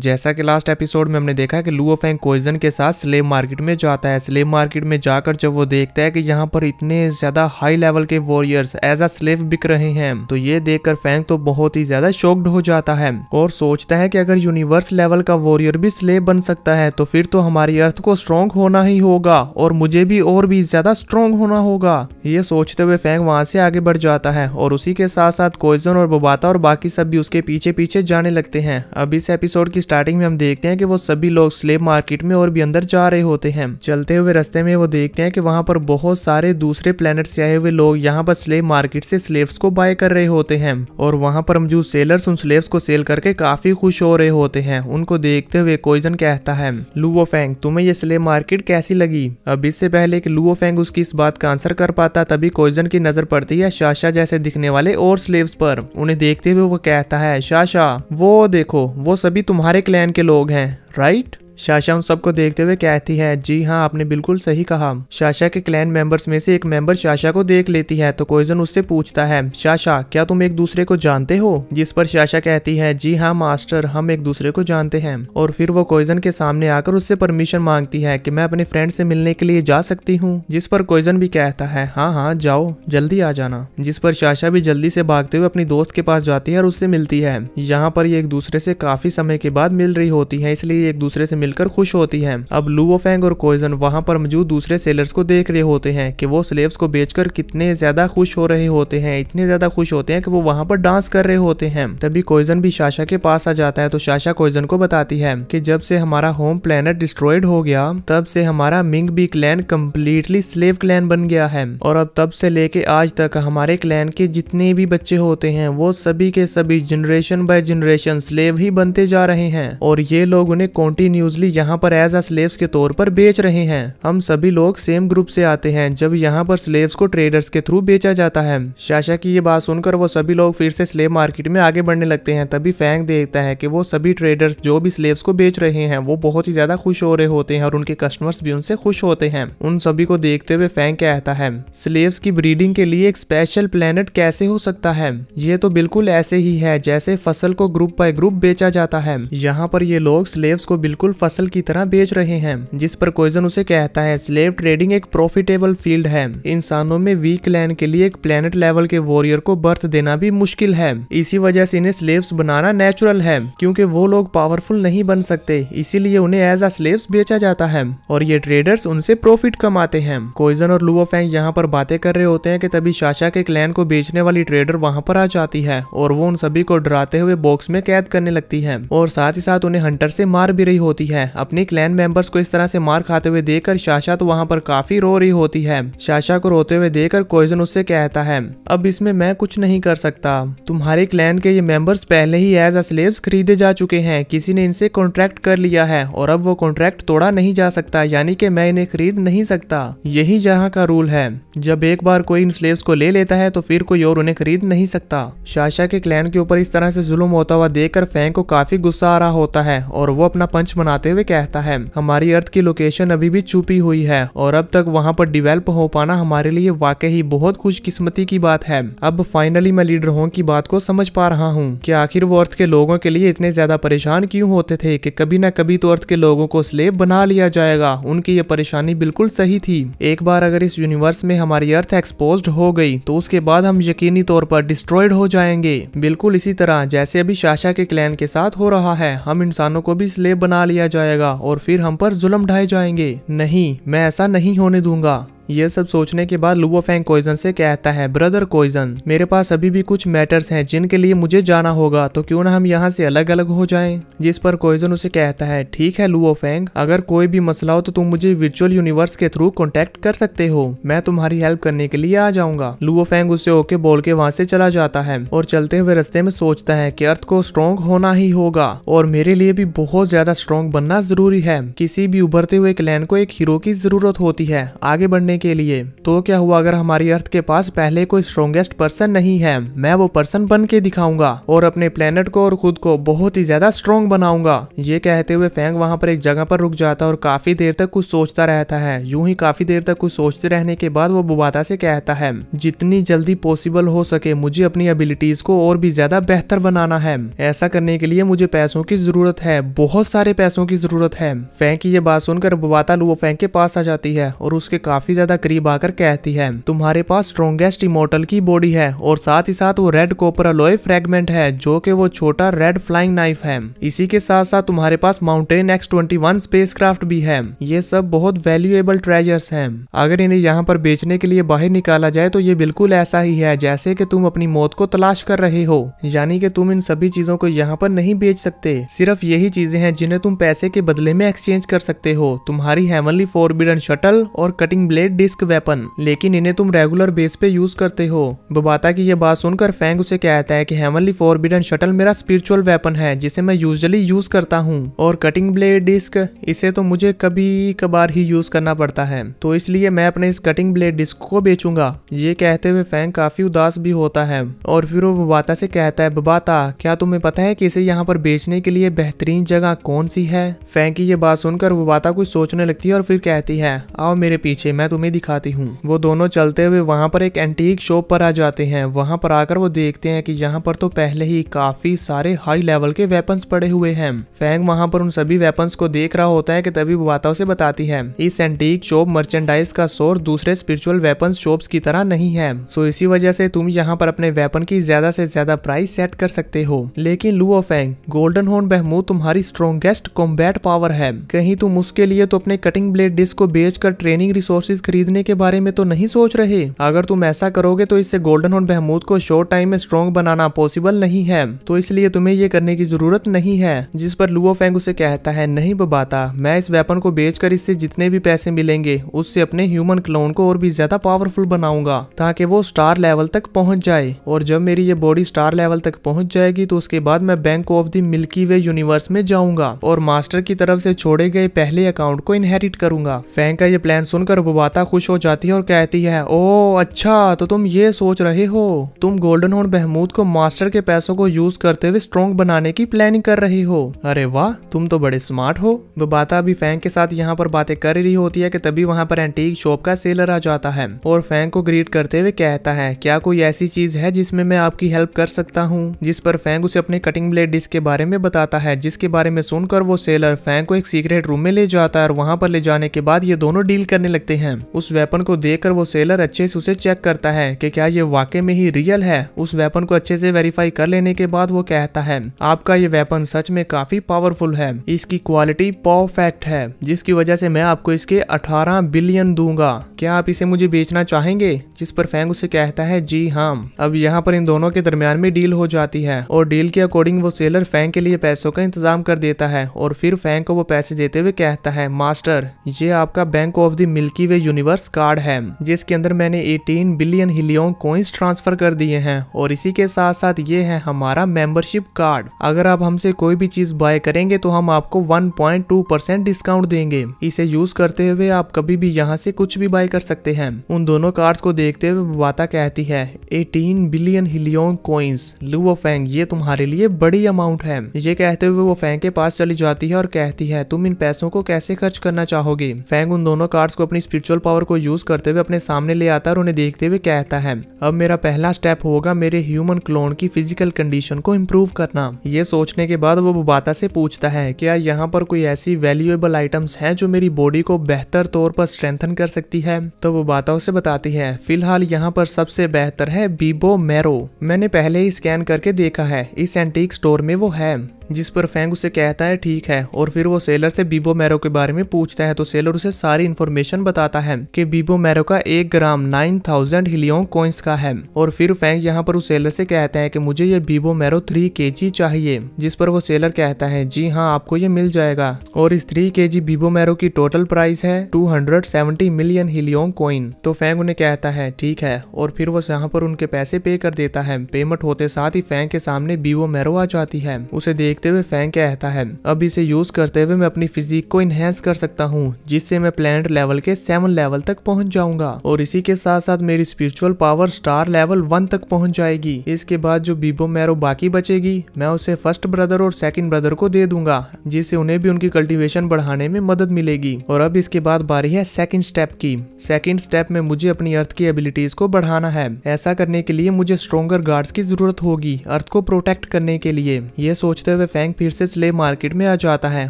जैसा कि last episode में हमने देखा कि लुओ फैंग कोइजन के साथ स्लेव मार्केट में जाता है स्लेब मार्केट में जाकर जब वो देखता है कि यहाँ पर इतने ज्यादा हाई लेवल के वॉरियर्स एज अ स्लेव बिक रहे हैं तो ये देखकर फैंग तो बहुत ही ज्यादा शोक्ड हो जाता है और सोचता है कि अगर यूनिवर्स लेवल का वॉरियर भी स्लेब बन सकता है तो फिर तो हमारी अर्थ को स्ट्रोंग होना ही होगा और मुझे भी और भी ज्यादा स्ट्रोंग होना होगा ये सोचते हुए फैंग वहां से आगे बढ़ जाता है और उसी के साथ साथ कोइजन और बबाता और बाकी सब भी उसके पीछे पीछे जाने लगते हैं अब इस एपिसोड की की स्टार्टिंग में हम देखते हैं कि वो सभी लोग स्लेब मार्केट में और भी अंदर जा रहे होते हैं चलते हुए रस्ते में वो देखते हैं कि वहाँ पर बहुत सारे दूसरे प्लेनेट से आए हुए लोग यहाँ पर स्लेब मार्केट से स्लेब्स को बाय कर रहे होते हैं और वहाँ पर मौजूद सेलर्स उन स्लेब्स को सेल करके काफी खुश हो रहे होते हैं उनको देखते हुए कोइजन कहता है लुओ फेंग तुम्हें ये स्लेब मार्केट कैसी लगी अब इससे पहले की लुओ फेंग उसकी इस बात का आंसर कर पाता तभी कोइजन की नजर पड़ती है शाशा जैसे दिखने वाले और स्लेब्स पर उन्हें देखते हुए वो कहता है शाशा वो देखो वो सभी तुम्हारे हमारे क्लैन के लोग हैं राइट शाशा उन सबको देखते हुए कहती है जी हाँ आपने बिल्कुल सही कहा शाशा के क्लैन मेंबर्स में से एक मेंबर शाशा को देख लेती है तो कोइजन उससे पूछता है शाशा क्या तुम एक दूसरे को जानते हो जिस पर शाशा कहती है जी हाँ मास्टर हम एक दूसरे को जानते हैं और फिर वो कोइजन के सामने आकर उससे परमिशन मांगती है की मैं अपने फ्रेंड से मिलने के लिए जा सकती हूँ जिस पर कोइजन भी कहता है हाँ हाँ जाओ जल्दी आ जाना जिस पर शाशा भी जल्दी से भागते हुए अपनी दोस्त के पास जाती है और उससे मिलती है यहाँ पर ये एक दूसरे से काफी समय के बाद मिल रही होती है इसलिए एक दूसरे से मिलकर खुश होती है अब फेंग और कोइजन वहाँ पर मौजूद दूसरे सेलर्स को देख रहे होते हैं कि वो स्लेव्स को बेचकर कितने ज्यादा खुश हो रहे होते हैं इतने ज्यादा खुश होते हैं कि वो वहाँ पर डांस कर रहे होते हैं तभी कोइजन भी शाशा के पास आ जाता है तो शाशा कोइजन को बताती है कि जब से हमारा होम प्लेनेट डिस्ट्रॉयड हो गया तब से हमारा Ming B clan completely slave clan बन गया है और अब तब से लेके आज तक हमारे क्लैन के जितने भी बच्चे होते हैं वो सभी के सभी जनरेशन बाय जनरेशन स्लेव ही बनते जा रहे हैं और ये लोग उन्हें कॉन्टिन्यू यूजली यहाँ पर एज अ स्लेव्स के तौर पर बेच रहे हैं हम सभी लोग सेम ग्रुप से आते हैं जब यहाँ पर स्लेव्स को ट्रेडर्स के थ्रू बेचा जाता है शाशा की ये बात सुनकर वो सभी लोग फिर से स्लेव मार्केट में आगे बढ़ने लगते हैं तभी फैंक देखता है की वो सभी ट्रेडर्स जो भी स्लेव्स को बेच रहे हैं वो बहुत ही ज्यादा खुश हो रहे होते हैं और उनके कस्टमर्स भी उनसे खुश होते हैं उन सभी को देखते हुए फैंक कहता है स्लेव्स की ब्रीडिंग के लिए एक स्पेशल प्लेनेट कैसे हो सकता है ये तो बिल्कुल ऐसे ही है जैसे फसल को ग्रुप बाय ग्रुप बेचा जाता है यहाँ पर ये लोग स्लेव्स को बिल्कुल फसल की तरह बेच रहे हैं जिस पर कोइजन उसे कहता है स्लेव ट्रेडिंग एक प्रॉफिटेबल फील्ड है इंसानों में वीक लैंड के लिए एक प्लेनेट लेवल के वॉरियर को बर्थ देना भी मुश्किल है इसी वजह से इन्हें स्लेव्स बनाना नेचुरल है क्योंकि वो लोग पावरफुल नहीं बन सकते इसीलिए उन्हें एज अ स्लेव्स बेचा जाता है और ये ट्रेडर्स उनसे प्रॉफिट कमाते हैं कोइजन और लुओ फैंग यहाँ पर बातें कर रहे होते हैं कि तभी शाशा के क्लैन को बेचने वाली ट्रेडर वहाँ पर आ जाती है और वो उन सभी को डराते हुए बॉक्स में कैद करने लगती है और साथ ही साथ उन्हें हंटर से मार भी रही होती है है अपनी क्लैन मेंबर्स को इस तरह से मार खाते हुए देखकर शाशा तो वहाँ पर काफी रो रही होती है शाशा को रोते हुए देखकर कोइजन उससे कहता है अब इसमें मैं कुछ नहीं कर सकता तुम्हारे क्लैन के ये मेंबर्स पहले ही एज अ स्लेव्स खरीदे जा चुके हैं किसी ने इनसे कॉन्ट्रैक्ट कर लिया है और अब वो कॉन्ट्रैक्ट तोड़ा नहीं जा सकता यानी कि मैं इन्हें खरीद नहीं सकता यही जहाँ का रूल है जब एक बार कोई इन स्लेव्स को ले लेता है तो फिर कोई और उन्हें खरीद नहीं सकता शाशा के क्लैन के ऊपर इस तरह से जुल्म होता हुआ देखकर फैंग को काफी गुस्सा आ रहा होता है और वो अपना पंच मनाता बताते हुए कहता है हमारी अर्थ की लोकेशन अभी भी छुपी हुई है और अब तक वहाँ पर डिवेल्प हो पाना हमारे लिए वाकई ही बहुत खुशकिस्मती की बात है अब फाइनली मैं लीडर हों की बात को समझ पा रहा हूँ की आखिर वो अर्थ के लोगों के लिए इतने ज्यादा परेशान क्यूँ होते थे की कभी न कभी तो अर्थ के लोगों को स्लेब बना लिया जाएगा उनकी ये परेशानी बिल्कुल सही थी एक बार अगर इस यूनिवर्स में हमारी अर्थ एक्सपोज हो गई तो उसके बाद हम यकीनी तौर पर डिस्ट्रॉयड हो जाएंगे बिल्कुल इसी तरह जैसे अभी शाशा के क्लैन के साथ हो रहा है हम इंसानों को भी स्लेब बना लिया जाएगा और फिर हम पर जुल्म ढाए जाएंगे नहीं मैं ऐसा नहीं होने दूंगा यह सब सोचने के बाद लुवो फैंग कोइजन से कहता है ब्रदर कोइजन मेरे पास अभी भी कुछ मैटर्स हैं जिनके लिए मुझे जाना होगा तो क्यों ना हम यहाँ से अलग अलग हो जाएं जिस पर कोइजन उसे कहता है ठीक है लुवो फैंग अगर कोई भी मसला हो तो तुम मुझे वर्चुअल यूनिवर्स के थ्रू कॉन्टेक्ट कर सकते हो मैं तुम्हारी हेल्प करने के लिए आ जाऊंगा लुवो फैंग उसे ओके बोल के वहाँ से चला जाता है और चलते हुए रस्ते में सोचता है की अर्थ को स्ट्रॉन्ग होना ही होगा और मेरे लिए भी बहुत ज्यादा स्ट्रोंग बनना जरूरी है किसी भी उभरते हुए क्लैन को एक हीरो की जरूरत होती है आगे बढ़ने करने के लिए तो क्या हुआ अगर हमारी अर्थ के पास पहले कोई स्ट्रोंगेस्ट पर्सन नहीं है मैं वो पर्सन बन के दिखाऊंगा और अपने प्लेनेट को और खुद को बहुत ही ज्यादा स्ट्रोंग बनाऊंगा ये कहते हुए फैंग वहाँ पर एक जगह पर रुक जाता और काफी देर तक कुछ सोचता रहता है यूं ही काफी देर तक कुछ सोचते रहने के बाद वो बुबाता से कहता है जितनी जल्दी पॉसिबल हो सके मुझे अपनी एबिलिटीज को और भी ज्यादा बेहतर बनाना है ऐसा करने के लिए मुझे पैसों की जरूरत है बहुत सारे पैसों की जरूरत है फैंक की ये बात सुनकर बुबाता लुओ फैंक के पास आ जाती है और उसके काफी ज्यादा करीब आकर कहती है तुम्हारे पास स्ट्रोंगेस्ट इमोटल की बॉडी है और साथ ही साथ वो रेड कॉपर अलोय फ्रेगमेंट है जो की वो छोटा रेड फ्लाइंग नाइफ है इसी के साथ साथ तुम्हारे पास माउंटेन एक्स ट्वेंटी स्पेसक्राफ्ट भी है ये सब बहुत वैल्यूएबल ट्रेजर्स है अगर इन्हें यहाँ पर बेचने के लिए बाहर निकाला जाए तो ये बिल्कुल ऐसा ही है जैसे कि तुम अपनी मौत को तलाश कर रहे हो यानी कि तुम इन सभी चीजों को यहाँ पर नहीं बेच सकते सिर्फ यही चीजें हैं जिन्हें तुम पैसे के बदले में एक्सचेंज कर सकते हो तुम्हारी हेमनली फोरबिडन शटल और कटिंग ब्लेड डिस्क वेपन लेकिन इन्हें तुम रेगुलर बेस पे यूज करते हो बबाता की यह बात सुनकर फैंग उसे कहता है कि हेमनली फॉरबिडन शटल मेरा स्पिरिचुअल वेपन है जिसे मैं यूजली यूज करता हूँ और कटिंग ब्लेड डिस्क इसे तो मुझे कभी कभार ही यूज करना पड़ता है तो इसलिए मैं अपने इस कटिंग ब्लेड डिस्क को बेचूंगा ये कहते हुए फैंग काफी उदास भी होता है और फिर वो बबाता से कहता है बबाता क्या तुम्हें पता है कि इसे यहाँ पर बेचने के लिए बेहतरीन जगह कौन सी है फैंग की ये बात सुनकर बबाता कुछ सोचने लगती है और फिर कहती है आओ मेरे पीछे मैं तुम्हें तुम्हें दिखाती हूँ वो दोनों चलते हुए वहाँ पर एक एंटीक शॉप पर आ जाते हैं वहाँ पर आकर वो देखते हैं कि यहाँ पर तो पहले ही काफी सारे हाई लेवल के वेपन्स पड़े हुए हैं फैंग वहाँ पर उन सभी वेपन्स को देख रहा होता है कि तभी वाता से बताती है इस एंटीक शॉप मर्चेंडाइज का शोर दूसरे स्पिरिचुअल वेपन शॉप की तरह नहीं है सो इसी वजह से तुम यहाँ पर अपने वेपन की ज्यादा से ज्यादा प्राइस सेट कर सकते हो लेकिन Luo Fang golden horn behemoth तुम्हारी स्ट्रॉन्गेस्ट कॉम्बैट पावर है कहीं तुम उसके लिए तो अपने कटिंग ब्लेड डिस्क को बेच कर ट्रेनिंग रिसोर्सेज खरीदने के बारे में तो नहीं सोच रहे अगर तुम ऐसा करोगे तो इससे गोल्डन हॉर्न बहमूद को शॉर्ट टाइम में स्ट्रॉन्ग बनाना पॉसिबल नहीं है तो इसलिए तुम्हें ये करने की जरूरत नहीं है जिस पर लुओ फेंग उसे कहता है नहीं बबाता मैं इस वेपन को बेचकर इससे जितने भी पैसे मिलेंगे उससे अपने ह्यूमन क्लोन को और भी ज्यादा पावरफुल बनाऊंगा ताकि वो स्टार लेवल तक पहुंच जाए और जब मेरी ये बॉडी स्टार लेवल तक पहुंच जाएगी तो उसके बाद मैं bank of the Milky Way universe में जाऊंगा और मास्टर की तरफ से छोड़े गए पहले अकाउंट को इनहेरिट करूंगा फैंक का ये प्लान सुनकर बबाता माता खुश हो जाती है और कहती है ओ अच्छा तो तुम ये सोच रहे हो तुम गोल्डन हॉर्न बहमूद को मास्टर के पैसों को यूज करते हुए स्ट्रॉन्ग बनाने की प्लानिंग कर रही हो अरे वाह तुम तो बड़े स्मार्ट हो बात अभी फैंक के साथ यहाँ पर बातें कर रही होती है की तभी वहाँ पर एंटीक शॉप का सेलर आ जाता है और फैंक को ग्रीट करते हुए कहता है क्या कोई ऐसी चीज है जिसमे मैं आपकी हेल्प कर सकता हूँ जिस पर फैंक उसे अपने कटिंग ब्लेड डिस्क के बारे में बताता है जिसके बारे में सुनकर वो सेलर फैंक को एक सीक्रेट रूम में ले जाता है और वहाँ पर ले जाने के बाद ये दोनों डील करने लगते हैं उस वेपन को देखकर वो सेलर अच्छे से उसे चेक करता है कि क्या ये वाकई में ही रियल है उस वेपन को अच्छे से वेरीफाई कर लेने के बाद वो कहता है आपका ये वेपन सच में काफी पावरफुल है इसकी क्वालिटी परफेक्ट है जिसकी वजह से मैं आपको इसके 18 बिलियन दूंगा क्या आप इसे मुझे बेचना चाहेंगे जिस पर फैंग उसे कहता है जी हाँ अब यहाँ पर इन दोनों के दरमियान में डील हो जाती है और डील के अकॉर्डिंग वो सेलर फैंग के लिए पैसों का इंतजाम कर देता है और फिर फैंग को वो पैसे देते हुए कहता है मास्टर ये आपका bank of the Milky Way universe universe card है जिसके अंदर मैंने 18 बिलियन हिलियोन कोइंस ट्रांसफर कर दिए हैं और इसी के साथ साथ ये है हमारा मेंबरशिप कार्ड अगर आप हमसे कोई भी चीज बाय करेंगे तो हम आपको 1.2 परसेंट डिस्काउंट देंगे इसे यूज करते हुए आप कभी भी यहाँ से कुछ भी बाय कर सकते हैं उन दोनों कार्ड को देखते हुए वाता कहती है eighteen billion helion coins Luo Feng ये तुम्हारे लिए बड़ी अमाउंट है ये कहते हुए वो फैंग के पास चली जाती है और कहती है तुम इन पैसों को कैसे खर्च करना चाहोगे फैंग उन दोनों कार्ड्स को अपनी स्पिरिचुअल पावर को यूज करते हुए अपने सामने ले आता है और उन्हें देखते हुए कहता है अब मेरा पहला स्टेप होगा मेरे ह्यूमन क्लोन की फिजिकल कंडीशन को इम्प्रूव करना ये सोचने के बाद वो बुबाता से पूछता है क्या यहाँ पर कोई ऐसी वैल्यूएबल आइटम्स है जो मेरी बॉडी को बेहतर तौर पर स्ट्रेंथन कर सकती है तो बुबाता उसे बताती है फिलहाल यहाँ पर सबसे बेहतर है बीबो मैरो मैंने पहले ही स्कैन करके देखा है इस एंटीक स्टोर में वो है जिस पर फैंग उसे कहता है ठीक है और फिर वो सेलर से बीबो मैरो के बारे में पूछता है तो सेलर उसे सारी इन्फॉर्मेशन बताता है कि बीबो मैरो का एक gram nine thousand helion coins का है और फिर फेंग यहाँ पर उस सेलर से कहते हैं कि मुझे ये बीबो मैरो थ्री के चाहिए जिस पर वो सेलर कहता है जी हाँ आपको ये मिल जाएगा और इस थ्री के जी बीबो मैरो की टोटल प्राइस है two hundred seventy million helion coin तो फेंग उन्हें कहता है ठीक है और फिर वो यहाँ पर उनके पैसे पे कर देता है पेमेंट होते साथ ही फेंग के सामने बीबो मैरो आ जाती है उसे देख देखते हुए फैंग कहता है अब इसे यूज करते हुए मैं अपनी फिजिक को इनहेंस कर सकता हूँ जिससे मैं प्लान लेवल के सेवन लेवल तक पहुँच जाऊंगा और इसी के साथ साथ मेरी spiritual power star level one तक पहुँच जाएगी इसके बाद जो बीबो मैरो बाकी बचेगी मैं उसे फर्स्ट ब्रदर और सेकेंड ब्रदर को दे दूंगा जिससे उन्हें भी उनकी कल्टिवेशन बढ़ाने में मदद मिलेगी और अब इसके बाद बारी है सेकेंड स्टेप की सेकेंड स्टेप में मुझे अपनी अर्थ की एबिलिटीज को बढ़ाना है ऐसा करने के लिए मुझे स्ट्रोंगर गार्ड्स की जरूरत होगी अर्थ को प्रोटेक्ट करने के लिए ये सोचते हुए हुए फैंग फिर से स्लेब मार्केट में आ जाता है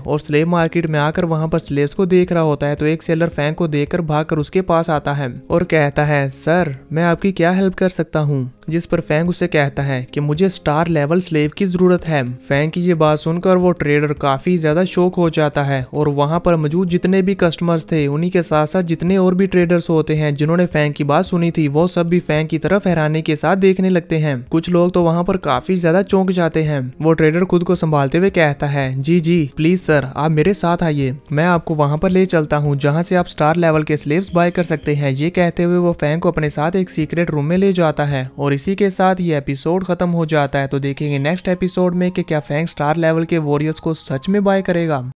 और स्लेब मार्केट में आकर वहाँ पर स्लेब्स को देख रहा होता है तो एक सेलर फैंग को देख भागकर उसके पास आता है और कहता है सर मैं आपकी क्या हेल्प कर सकता हूँ जिस पर फेंग उसे कहता है कि मुझे स्टार लेवल स्लेव की ज़रूरत है फेंग की ये बात सुनकर वो ट्रेडर काफ़ी ज़्यादा शौक हो जाता है और वहाँ पर मौजूद जितने भी कस्टमर्स थे उन्हीं के साथ साथ जितने और भी ट्रेडर्स होते हैं जिन्होंने फेंग की बात सुनी थी वो सब भी फेंग की तरफ हैरानी के साथ देखने लगते हैं कुछ लोग तो वहाँ पर काफ़ी ज़्यादा चौंक जाते हैं वो ट्रेडर खुद को संभालते हुए कहता है जी जी प्लीज़ सर आप मेरे साथ आइए मैं आपको वहाँ पर ले चलता हूँ जहाँ से आप स्टार लेवल के स्लेव बाय कर सकते हैं ये कहते हुए वो फेंग को अपने साथ एक सीक्रेट रूम में ले जाता है और और इसी के साथ ये एपिसोड खत्म हो जाता है तो देखेंगे नेक्स्ट एपिसोड में कि क्या फैंक स्टार लेवल के वॉरियर्स को सच में बाय करेगा